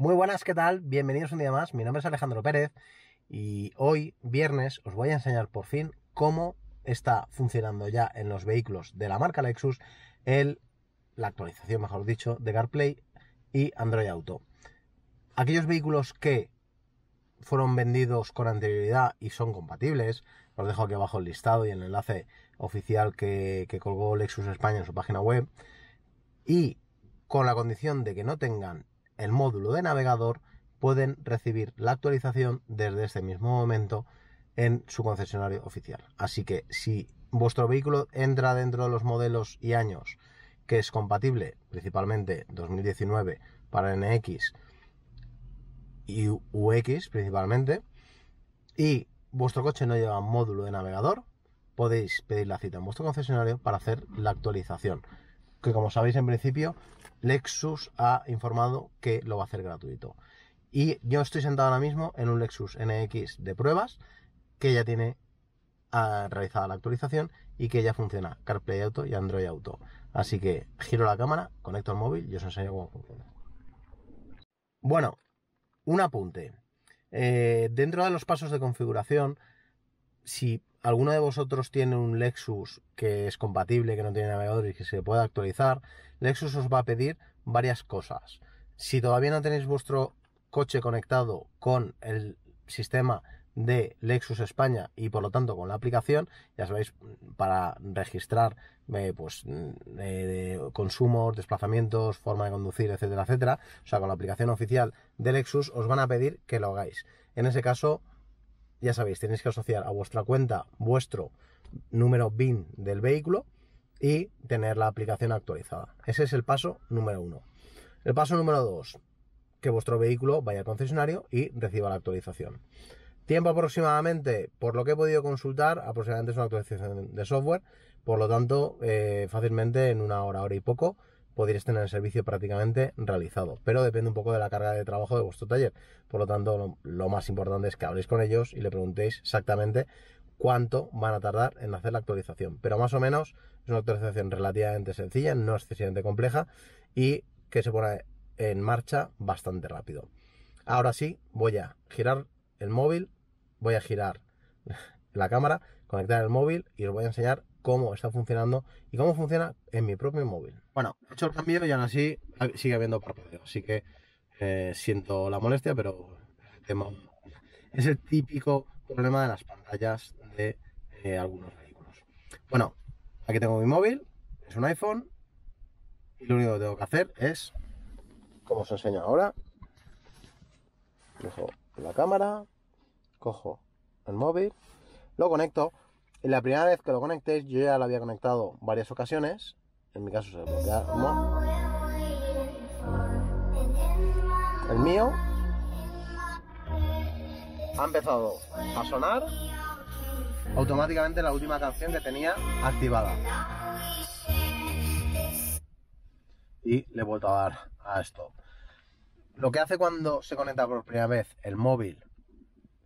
Muy buenas, ¿qué tal? Bienvenidos un día más. Mi nombre es Alejandro Pérez y hoy, viernes, os voy a enseñar por fin cómo está funcionando ya en los vehículos de la marca Lexus el, la actualización, mejor dicho, de CarPlay y Android Auto. Aquellos vehículos que fueron vendidos con anterioridad y son compatibles, os dejo aquí abajo el listado y el enlace oficial que colgó Lexus España en su página web. Y con la condición de que no tengan el módulo de navegador pueden recibir la actualización desde este mismo momento en su concesionario oficial. Así que si vuestro vehículo entra dentro de los modelos y años que es compatible, principalmente 2019 para NX y UX principalmente, y vuestro coche no lleva módulo de navegador, podéis pedir la cita en vuestro concesionario para hacer la actualización, que como sabéis en principio Lexus ha informado que lo va a hacer gratuito. Y yo estoy sentado ahora mismo en un Lexus NX de pruebas que ya tiene realizada la actualización y que ya funciona CarPlay Auto y Android Auto. Así que giro la cámara, conecto el móvil y os enseño cómo funciona. Bueno, un apunte. Eh, dentro de los pasos de configuración, si alguno de vosotros tiene un Lexus que es compatible, que no tiene navegador y que se puede actualizar, Lexus os va a pedir varias cosas. Si todavía no tenéis vuestro coche conectado con el sistema de Lexus España y por lo tanto con la aplicación, ya sabéis, para registrar eh, pues mm, eh, consumos, desplazamientos, forma de conducir, etcétera, etcétera, o sea, con la aplicación oficial de Lexus os van a pedir que lo hagáis. En ese caso, ya sabéis, tenéis que asociar a vuestra cuenta vuestro número BIN del vehículo y tener la aplicación actualizada. Ese es el paso número uno. El paso número dos, que vuestro vehículo vaya al concesionario y reciba la actualización. Tiempo aproximadamente, por lo que he podido consultar, aproximadamente es una actualización de software, por lo tanto, eh, fácilmente en una hora, hora y poco, podríais tener el servicio prácticamente realizado. Pero depende un poco de la carga de trabajo de vuestro taller. Por lo tanto, lo, lo más importante es que habléis con ellos y le preguntéis exactamente cuánto van a tardar en hacer la actualización. Pero más o menos es una actualización relativamente sencilla, no excesivamente compleja y que se pone en marcha bastante rápido. Ahora sí, voy a girar el móvil, voy a girar la cámara conectar el móvil y os voy a enseñar cómo está funcionando y cómo funciona en mi propio móvil. Bueno, he hecho el cambio y aún así ah, sigue habiendo parpadeo, así que eh, siento la molestia, pero es el típico problema de las pantallas de eh, algunos vehículos. Bueno, aquí tengo mi móvil, es un iPhone, y lo único que tengo que hacer es, como os enseño ahora, dejo la cámara, cojo el móvil lo conecto. Y la primera vez que lo conectéis yo ya lo había conectado varias ocasiones. En mi caso se el mío. Ha empezado a sonar automáticamente la última canción que tenía activada. Y le he vuelto a dar a esto. Lo que hace cuando se conecta por primera vez el móvil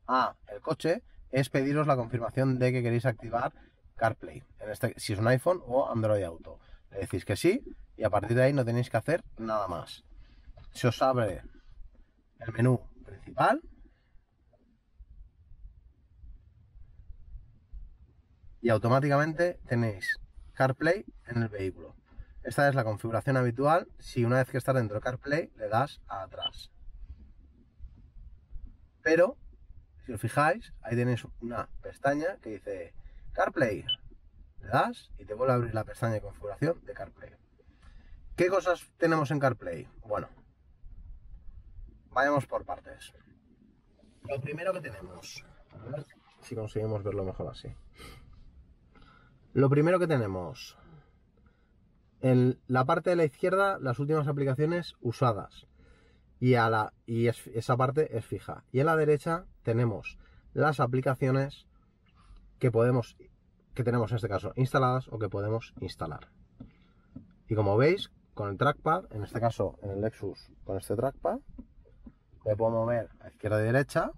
a el coche es pediros la confirmación de que queréis activar CarPlay, este, si es un iPhone o Android Auto. Le decís que sí y a partir de ahí no tenéis que hacer nada más. Se os abre el menú principal. Y automáticamente tenéis CarPlay en el vehículo. Esta es la configuración habitual si una vez que está dentro de CarPlay le das a atrás. Pero os fijáis, ahí tenéis una pestaña que dice CarPlay. Le das y te vuelve a abrir la pestaña de configuración de CarPlay. ¿Qué cosas tenemos en CarPlay? Bueno, vayamos por partes. Lo primero que tenemos, a ver si conseguimos verlo mejor así. Lo primero que tenemos, en la parte de la izquierda, las últimas aplicaciones usadas y, a la, y esa parte es fija. Y en la derecha tenemos las aplicaciones que podemos, que tenemos en este caso instaladas o que podemos instalar. Y como veis, con el trackpad, en este caso en el Lexus con este trackpad, me puedo mover a izquierda y derecha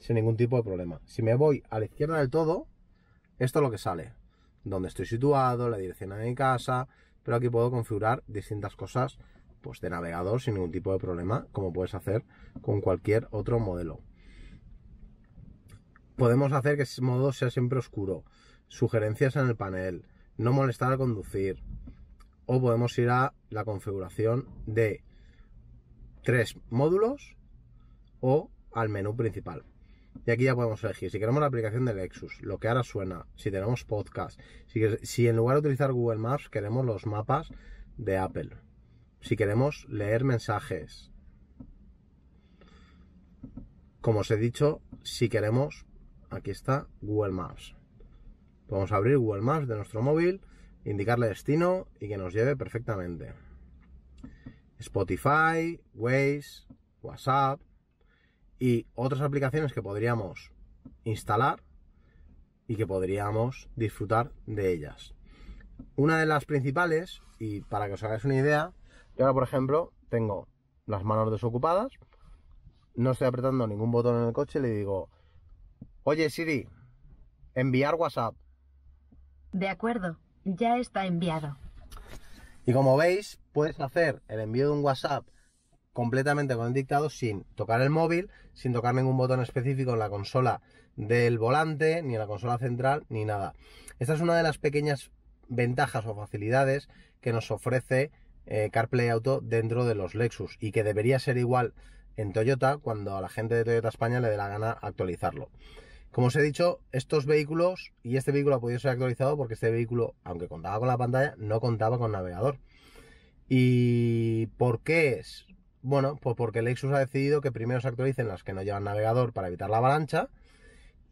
sin ningún tipo de problema. Si me voy a la izquierda del todo, esto es lo que sale. Donde estoy situado, la dirección de mi casa, pero aquí puedo configurar distintas cosas pues, de navegador sin ningún tipo de problema, como puedes hacer con cualquier otro modelo. Podemos hacer que ese modo sea siempre oscuro, sugerencias en el panel, no molestar al conducir, o podemos ir a la configuración de tres módulos o al menú principal. Y aquí ya podemos elegir si queremos la aplicación de Lexus, lo que ahora suena, si tenemos podcast, si en lugar de utilizar Google Maps queremos los mapas de Apple si queremos leer mensajes. Como os he dicho, si queremos, aquí está Google Maps. Podemos abrir Google Maps de nuestro móvil, indicarle destino y que nos lleve perfectamente. Spotify, Waze, WhatsApp y otras aplicaciones que podríamos instalar y que podríamos disfrutar de ellas. Una de las principales, y para que os hagáis una idea, y ahora, por ejemplo, tengo las manos desocupadas, no estoy apretando ningún botón en el coche, y le digo, oye Siri, enviar WhatsApp. De acuerdo, ya está enviado. Y como veis, puedes hacer el envío de un WhatsApp completamente con el dictado sin tocar el móvil, sin tocar ningún botón específico en la consola del volante, ni en la consola central, ni nada. Esta es una de las pequeñas ventajas o facilidades que nos ofrece eh, CarPlay Auto dentro de los Lexus y que debería ser igual en Toyota cuando a la gente de Toyota España le dé la gana actualizarlo. Como os he dicho, estos vehículos y este vehículo ha podido ser actualizado porque este vehículo, aunque contaba con la pantalla, no contaba con navegador. ¿Y por qué es? Bueno, pues porque Lexus ha decidido que primero se actualicen las que no llevan navegador para evitar la avalancha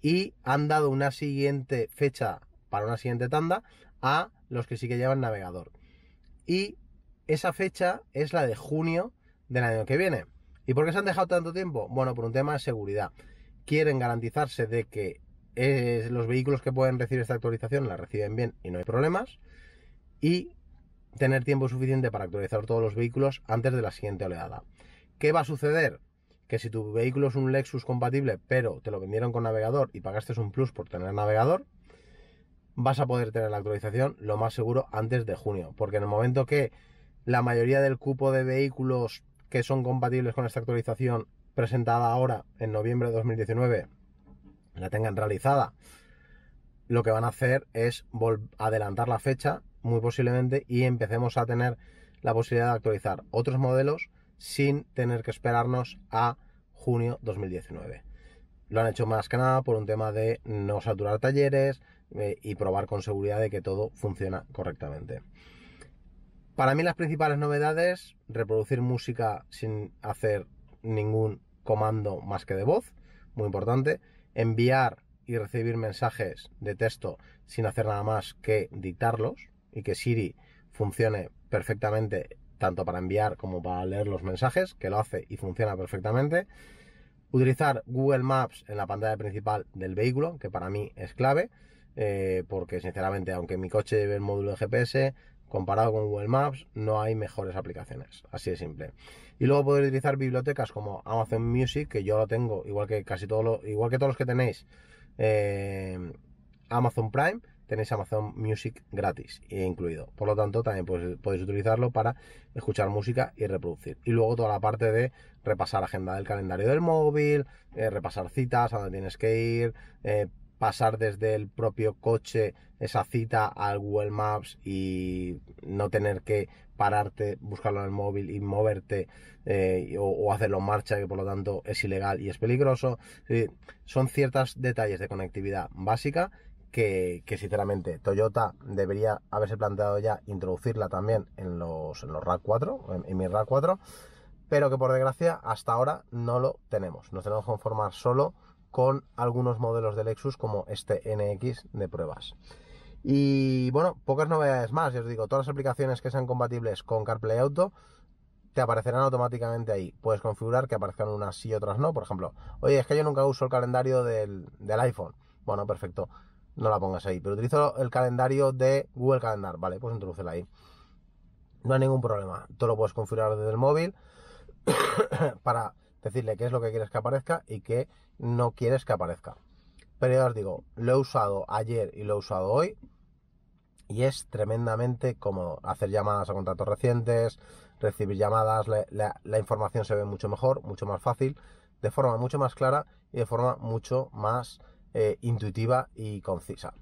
y han dado una siguiente fecha para una siguiente tanda a los que sí que llevan navegador. Y esa fecha es la de junio del año que viene. ¿Y por qué se han dejado tanto tiempo? Bueno, por un tema de seguridad. Quieren garantizarse de que eh, los vehículos que pueden recibir esta actualización la reciben bien y no hay problemas. Y tener tiempo suficiente para actualizar todos los vehículos antes de la siguiente oleada. ¿Qué va a suceder? Que si tu vehículo es un Lexus compatible, pero te lo vendieron con navegador y pagaste un plus por tener navegador, vas a poder tener la actualización lo más seguro antes de junio. Porque en el momento que la mayoría del cupo de vehículos que son compatibles con esta actualización presentada ahora en noviembre de 2019 la tengan realizada, lo que van a hacer es adelantar la fecha, muy posiblemente, y empecemos a tener la posibilidad de actualizar otros modelos sin tener que esperarnos a junio 2019. Lo han hecho más que nada por un tema de no saturar talleres eh, y probar con seguridad de que todo funciona correctamente. Para mí las principales novedades, reproducir música sin hacer ningún comando más que de voz, muy importante, enviar y recibir mensajes de texto sin hacer nada más que dictarlos y que Siri funcione perfectamente tanto para enviar como para leer los mensajes, que lo hace y funciona perfectamente. Utilizar Google Maps en la pantalla principal del vehículo, que para mí es clave, eh, porque sinceramente, aunque mi coche lleve el módulo de GPS, Comparado con Google Maps, no hay mejores aplicaciones, así de simple. Y luego poder utilizar bibliotecas como Amazon Music, que yo lo tengo, igual que casi todo igual que todos los que tenéis eh, Amazon Prime, tenéis Amazon Music gratis e incluido. Por lo tanto, también pues, podéis utilizarlo para escuchar música y reproducir. Y luego toda la parte de repasar agenda del calendario del móvil, eh, repasar citas, a dónde tienes que ir, eh, pasar desde el propio coche esa cita al Google Maps y no tener que pararte, buscarlo en el móvil y moverte eh, o, hacerlo en marcha, que por lo tanto es ilegal y es peligroso. son ciertos detalles de conectividad básica que, sinceramente Toyota debería haberse planteado ya introducirla también en los, en RAV4, en, mi RAV4, pero que por desgracia hasta ahora no lo tenemos. Nos tenemos que conformar solo con algunos modelos de Lexus como este NX de pruebas. Y bueno, pocas novedades más, ya os digo, todas las aplicaciones que sean compatibles con CarPlay Auto te aparecerán automáticamente ahí. Puedes configurar que aparezcan unas y otras no. Por ejemplo, oye, es que yo nunca uso el calendario del, del iPhone. Bueno, perfecto, no la pongas ahí. Pero utilizo el calendario de Google Calendar, vale, pues introducela ahí. No hay ningún problema. Tú lo puedes configurar desde el móvil para decirle qué es lo que quieres que aparezca y qué no quieres que aparezca. Pero ya os digo, lo he usado ayer y lo he usado hoy y es tremendamente cómodo hacer llamadas a contratos recientes, recibir llamadas, la, información se ve mucho mejor, mucho más fácil, de forma mucho más clara y de forma mucho más eh, intuitiva y concisa.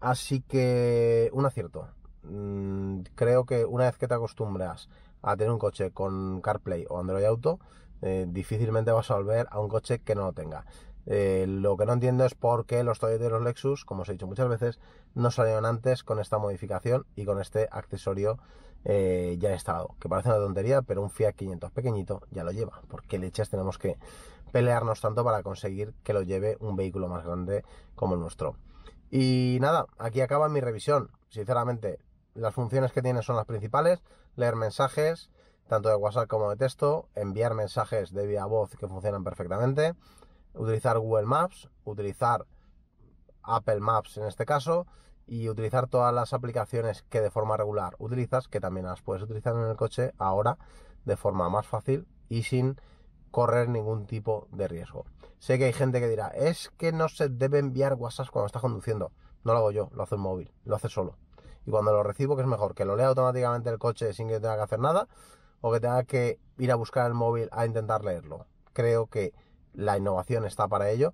Así que un acierto. Mm, creo que una vez que te acostumbras a tener un coche con CarPlay o Android Auto, eh, difícilmente vas a volver a un coche que no lo tenga. Eh, lo que no entiendo es por qué los Toyota y los Lexus, como os he dicho muchas veces, no salieron antes con esta modificación y con este accesorio eh, ya instalado. Que parece una tontería, pero un Fiat 500 pequeñito ya lo lleva. ¿Por qué leches tenemos que pelearnos tanto para conseguir que lo lleve un vehículo más grande como el nuestro? Y nada, aquí acaba mi revisión. Sinceramente, las funciones que tiene son las principales, leer mensajes, tanto de WhatsApp como de texto, enviar mensajes de vía voz que funcionan perfectamente, utilizar Google Maps, utilizar Apple Maps en este caso, y utilizar todas las aplicaciones que de forma regular utilizas, que también las puedes utilizar en el coche ahora de forma más fácil y sin correr ningún tipo de riesgo. Sé que hay gente que dirá, es que no se debe enviar WhatsApp cuando estás conduciendo. No lo hago yo, lo hace un móvil, lo hace solo. Y cuando lo recibo, que es mejor que lo lea automáticamente el coche sin que tenga que hacer nada, o que tenga que ir a buscar el móvil a intentar leerlo. Creo que la innovación está para ello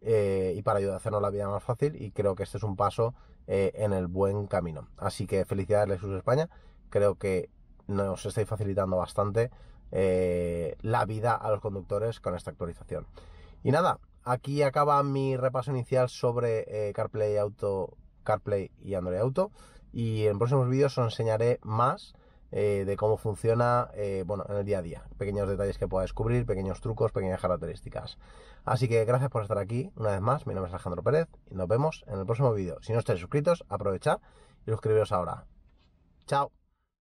eh, y para ayudar a hacernos la vida más fácil y creo que este es un paso eh, en el buen camino. Así que felicidades Lexus España, creo que nos estáis facilitando bastante eh, la vida a los conductores con esta actualización. Y nada, aquí acaba mi repaso inicial sobre CarPlay Auto, CarPlay y Android Auto y en próximos vídeos os enseñaré más eh, de cómo funciona, eh, bueno, en el día a día. Pequeños detalles que pueda descubrir, pequeños trucos, pequeñas características. Así que gracias por estar aquí una vez más. Mi nombre es Alejandro Pérez y nos vemos en el próximo vídeo. Si no estáis suscritos, aprovechad y suscribiros ahora. Chao.